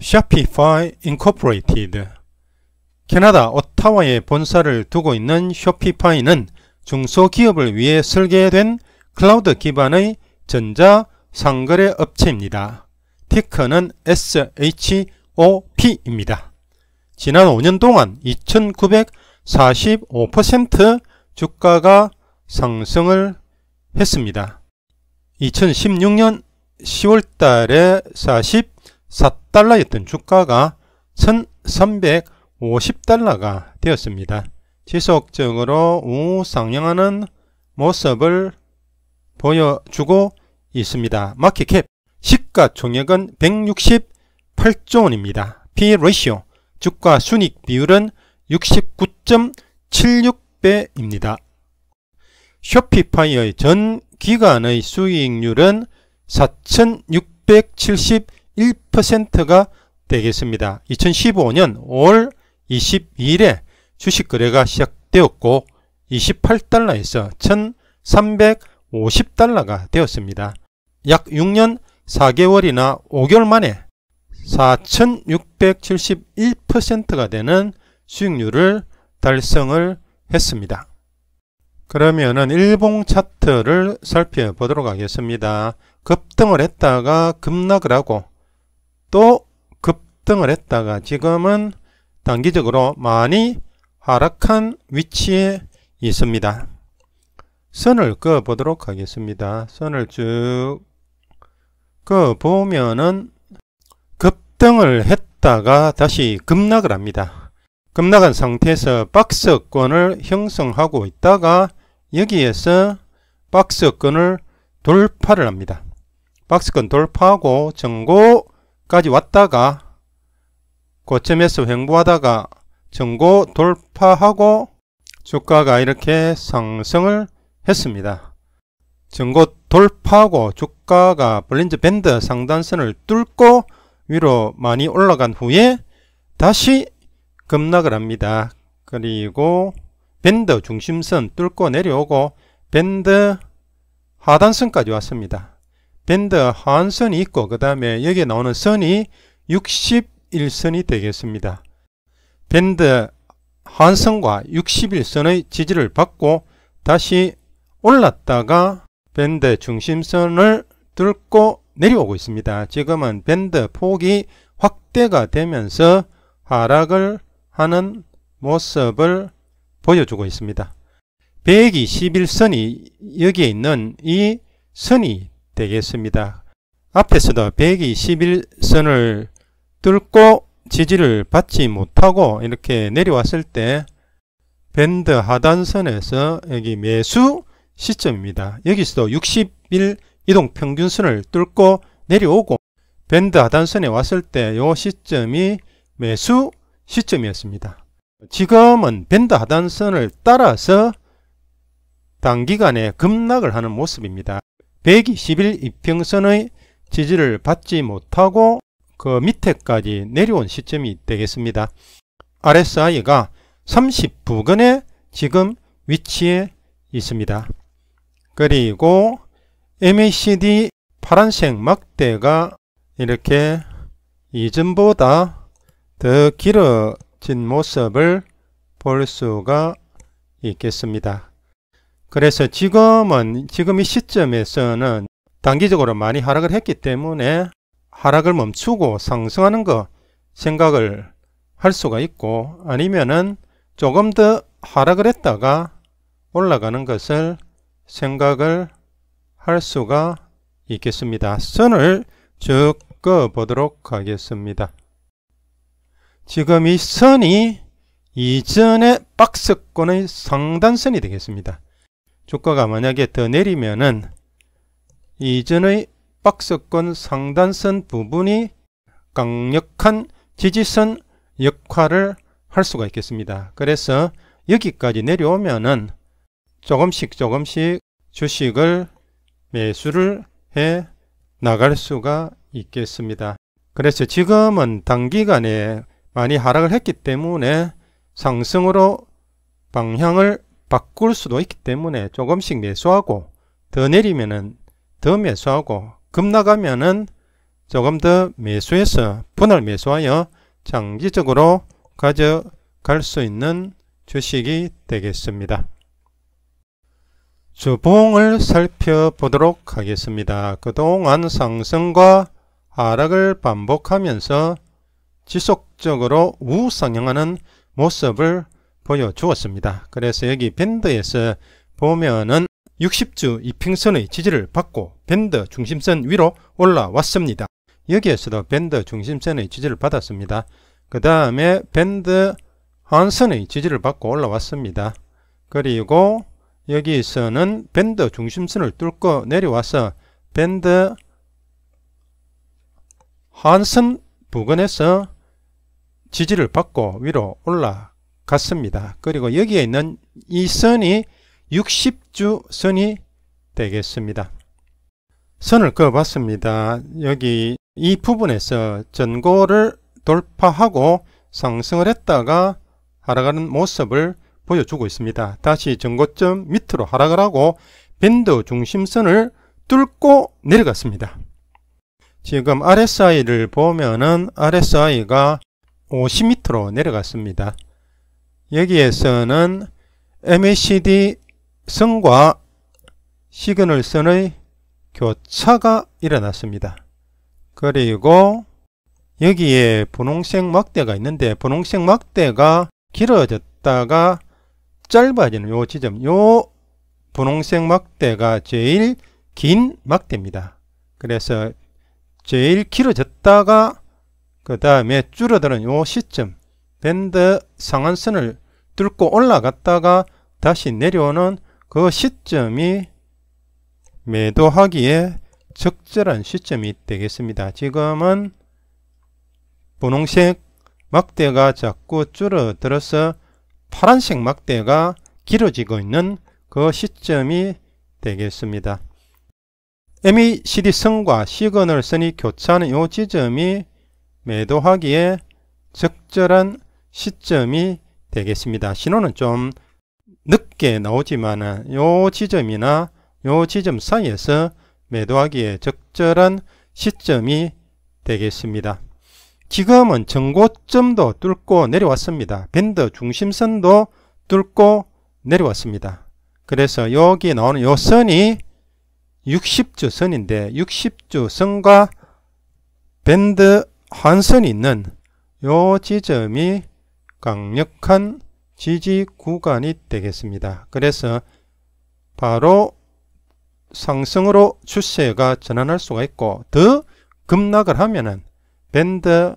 Shopify Incorporated 캐나다 오타와에 본사를 두고 있는 쇼피파이는 중소기업을 위해 설계된 클라우드 기반의 전자 상거래 업체입니다. 티커는 SHOP입니다. 지난 5년 동안 2945% 주가가 상승을 했습니다. 2016년 10월 달에 40 4달러였던 주가가 1350달러가 되었습니다. 지속적으로 우상향하는 모습을 보여주고 있습니다. 마켓캡 시가총액은 168조 원입니다. P-ratio 주가 순익 비율은 69.76배입니다. 쇼피파이의 전 기간의 수익률은 4,670 1%가 되겠습니다. 2015년 5월 22일에 주식 거래가 시작되었고 28달러에서 1350달러가 되었습니다. 약 6년 4개월이나 5개월 만에 4671%가 되는 수익률을 달성을 했습니다. 그러면은 일봉 차트를 살펴보도록 하겠습니다. 급등을 했다가 급락을 하고 또 급등을 했다가 지금은 단기적으로 많이 하락한 위치에 있습니다. 선을 그어 보도록 하겠습니다. 선을 쭉 그어 보면은 급등을 했다가 다시 급락을 합니다. 급락한 상태에서 박스권을 형성하고 있다가 여기에서 박스권을 돌파를 합니다. 박스권 돌파하고 전고 까지 왔다가 고점에서 횡보하다가 전고 돌파하고 주가가 이렇게 상승을 했습니다. 전고 돌파하고 주가가 블린즈 밴드 상단선을 뚫고 위로 많이 올라간 후에 다시 급락을 합니다. 그리고 밴드 중심선 뚫고 내려오고 밴드 하단선까지 왔습니다. 밴드 한선이 있고 그 다음에 여기에 나오는 선이 61선이 되겠습니다. 밴드 한선과 61선의 지지를 받고 다시 올랐다가 밴드 중심선을 뚫고 내려오고 있습니다. 지금은 밴드 폭이 확대가 되면서 하락을 하는 모습을 보여주고 있습니다. 121선이 여기에 있는 이 선이 되겠습니다. 앞에서도 121선을 뚫고 지지를 받지 못하고 이렇게 내려왔을 때 밴드 하단선에서 여기 매수 시점입니다. 여기서도 60일 이동평균선을 뚫고 내려오고 밴드 하단선에 왔을 때 이 시점이 매수 시점이었습니다. 지금은 밴드 하단선을 따라서 단기간에 급락을 하는 모습입니다. 121 이평선의 지지를 받지 못하고 그 밑에까지 내려온 시점이 되겠습니다. RSI가 30 부근에 지금 위치에 있습니다. 그리고 MACD 파란색 막대가 이렇게 이전보다 더 길어진 모습을 볼 수가 있겠습니다. 그래서 지금은 지금 이 시점에서는 단기적으로 많이 하락을 했기 때문에 하락을 멈추고 상승하는 거 생각을 할 수가 있고 아니면은 조금 더 하락을 했다가 올라가는 것을 생각을 할 수가 있겠습니다. 선을 쭉 꺼보도록 하겠습니다. 지금 이 선이 이전의 박스권의 상단선이 되겠습니다. 주가가 만약에 더 내리면은 이전의 박스권 상단선 부분이 강력한 지지선 역할을 할 수가 있겠습니다. 그래서 여기까지 내려오면은 조금씩 조금씩 주식을 매수를 해 나갈 수가 있겠습니다. 그래서 지금은 단기간에 많이 하락을 했기 때문에 상승으로 방향을 바꿀 수도 있기 때문에 조금씩 매수하고 더 내리면은 더 매수하고 급나가면은 조금 더 매수해서 분할 매수하여 장기적으로 가져갈 수 있는 주식이 되겠습니다. 주봉을 살펴보도록 하겠습니다. 그동안 상승과 하락을 반복하면서 지속적으로 우상향하는 모습을 보여주었습니다. 그래서 여기 밴드에서 보면은 60주 이평선의 지지를 받고 밴드 중심선 위로 올라왔습니다. 여기에서도 밴드 중심선의 지지를 받았습니다. 그 다음에 밴드 한선의 지지를 받고 올라왔습니다. 그리고 여기서는 밴드 중심선을 뚫고 내려와서 밴드 한선 부근에서 지지를 받고 위로 올라 같습니다. 그리고 여기에 있는 이 선이 60주 선이 되겠습니다. 선을 그어봤습니다. 여기 이 부분에서 전고를 돌파하고 상승을 했다가 하락하는 모습을 보여주고 있습니다. 다시 전고점 밑으로 하락을 하고 밴드 중심선을 뚫고 내려갔습니다. 지금 RSI를 보면은 RSI가 50m로 내려갔습니다. 여기에서는 MACD 선과 시그널 선의 교차가 일어났습니다. 그리고 여기에 분홍색 막대가 있는데 분홍색 막대가 길어졌다가 짧아지는 요 지점 요 분홍색 막대가 제일 긴 막대입니다. 그래서 제일 길어졌다가 그 다음에 줄어드는 요 시점 밴드 상한선을 뚫고 올라갔다가 다시 내려오는 그 시점이 매도하기에 적절한 시점이 되겠습니다. 지금은 분홍색 막대가 자꾸 줄어들어서 파란색 막대가 길어지고 있는 그 시점이 되겠습니다. MACD e 선과 시그널 선이 교차하는 이 지점이 매도하기에 적절한 시점이 되겠습니다. 신호는 좀 늦게 나오지만 요 지점이나 요 지점 사이에서 매도하기에 적절한 시점이 되겠습니다. 지금은 정고점도 뚫고 내려왔습니다. 밴드 중심선도 뚫고 내려왔습니다. 그래서 여기 나오는 요 선이 60주 선인데 60주 선과 밴드 한선이 있는 요 지점이 강력한 지지 구간이 되겠습니다. 그래서 바로 상승으로 추세가 전환할 수가 있고 더 급락을 하면은 밴드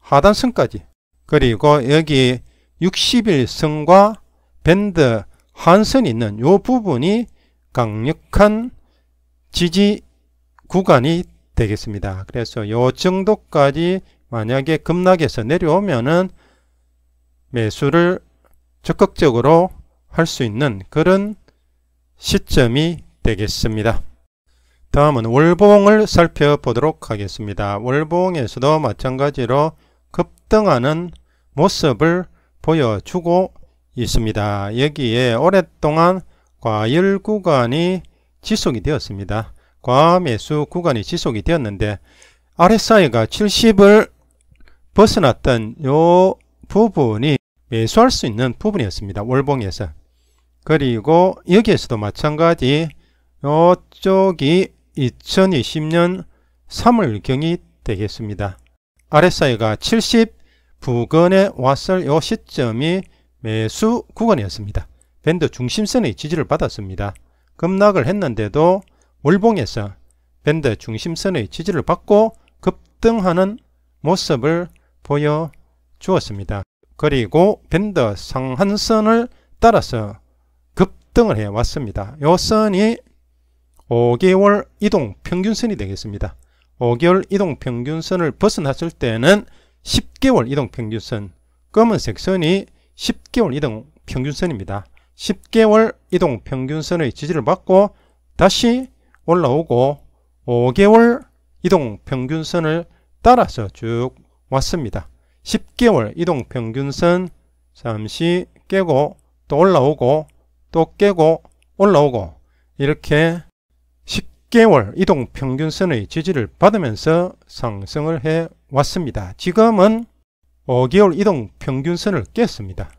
하단선까지 그리고 여기 60일선과 밴드 한선이 있는 요 부분이 강력한 지지 구간이 되겠습니다. 그래서 요 정도까지 만약에 급락해서 내려오면은 매수를 적극적으로 할 수 있는 그런 시점이 되겠습니다. 다음은 월봉을 살펴보도록 하겠습니다. 월봉에서도 마찬가지로 급등하는 모습을 보여주고 있습니다. 여기에 오랫동안 과열 구간이 지속이 되었습니다. 과매수 구간이 지속이 되었는데 RSI가 70을 벗어났던 요 부분이 매수할 수 있는 부분이었습니다. 월봉에서. 그리고 여기에서도 마찬가지 요쪽이 2020년 3월경이 되겠습니다. RSI가 70 부근에 왔을 요 시점이 매수 구간이었습니다. 밴드 중심선의 지지를 받았습니다. 급락을 했는데도 월봉에서 밴드 중심선의 지지를 받고 급등하는 모습을 보여주었습니다. 그리고 밴더 상한선을 따라서 급등을 해왔습니다. 요 선이 5개월 이동 평균선이 되겠습니다. 5개월 이동 평균선을 벗어났을 때는 10개월 이동 평균선 검은색 선이 10개월 이동 평균선입니다. 10개월 이동 평균선의 지지를 받고 다시 올라오고 5개월 이동 평균선을 따라서 쭉 왔습니다. 10개월 이동 평균선 잠시 깨고 또 올라오고 또 깨고 올라오고 이렇게 10개월 이동 평균선의 지지를 받으면서 상승을 해 왔습니다. 지금은 5개월 이동 평균선을 깼습니다.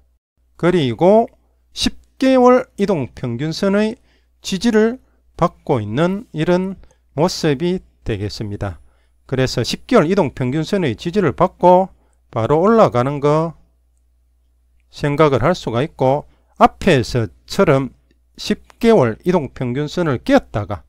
그리고 10개월 이동 평균선의 지지를 받고 있는 이런 모습이 되겠습니다. 그래서 10개월 이동 평균선의 지지를 받고 바로 올라가는 거 생각을 할 수가 있고 앞에서처럼 10개월 이동 평균선을 끼었다가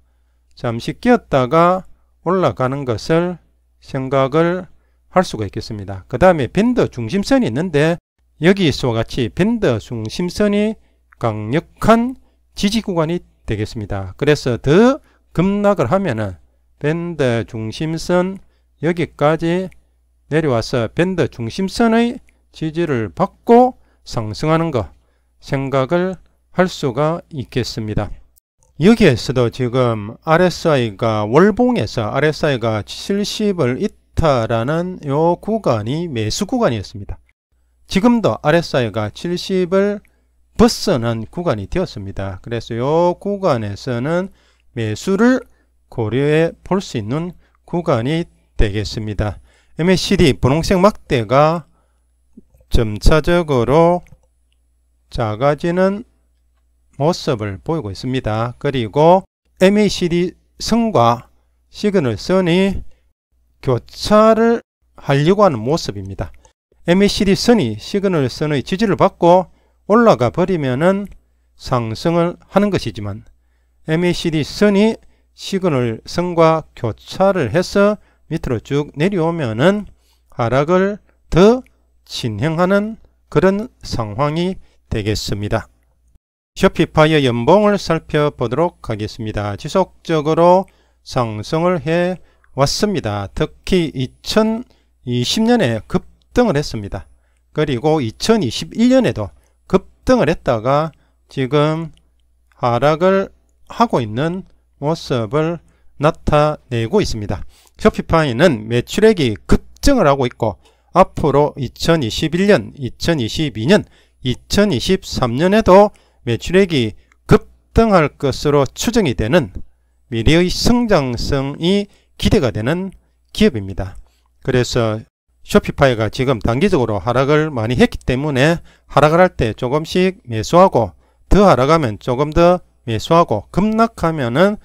잠시 끼었다가 올라가는 것을 생각을 할 수가 있겠습니다. 그 다음에 밴드 중심선이 있는데 여기서와 같이 밴드 중심선이 강력한 지지 구간이 되겠습니다. 그래서 더 급락을 하면은 밴드 중심선 여기까지 내려와서 밴드 중심선의 지지를 받고 상승하는 것 생각을 할 수가 있겠습니다. 여기에서도 지금 RSI가 월봉에서 RSI가 70을 이탈라는요 구간이 매수 구간이었습니다. 지금도 RSI가 70을 벗어난 구간이 되었습니다. 그래서 이 구간에서는 매수를 고려해 볼 수 있는 구간이 되겠습니다. MACD 분홍색 막대가 점차적으로 작아지는 모습을 보이고 있습니다. 그리고 MACD 선과 시그널 선이 교차를 하려고 하는 모습입니다. MACD 선이 시그널 선의 지지를 받고 올라가 버리면 상승을 하는 것이지만 MACD 선이 시그을 선과 교차를 해서 밑으로 쭉 내려오면은 하락을 더 진행하는 그런 상황이 되겠습니다. 쇼피파이의 연봉을 살펴보도록 하겠습니다. 지속적으로 상승을 해 왔습니다. 특히 2020년에 급등을 했습니다. 그리고 2021년에도 급등을 했다가 지금 하락을 하고 있는 모습을 나타내고 있습니다. 쇼피파이는 매출액이 급증을 하고 있고 앞으로 2021년, 2022년, 2023년에도 매출액이 급등할 것으로 추정이 되는 미래의 성장성이 기대가 되는 기업입니다. 그래서 쇼피파이가 지금 단기적으로 하락을 많이 했기 때문에 하락을 할 때 조금씩 매수하고 더 하락하면 조금 더 매수하고 급락하면은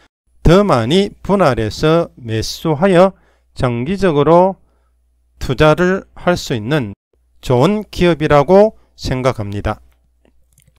더 많이 분할해서 매수하여 정기적으로 투자를 할 수 있는 좋은 기업이라고 생각합니다.